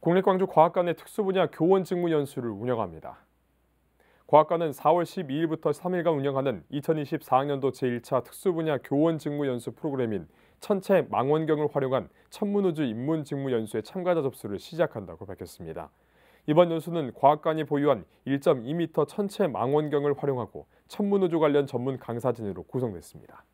국립광주과학관의 특수분야 교원 직무 연수를 운영합니다. 과학관은 4월 12일부터 3일간 운영하는 2024학년도 제1차 특수분야 교원 직무 연수 프로그램인 천체 망원경을 활용한 천문우주 입문 직무 연수의 참가자 접수를 시작한다고 밝혔습니다. 이번 연수는 과학관이 보유한 1.2m 천체 망원경을 활용하고 천문우주 관련 전문 강사진으로 구성됐습니다.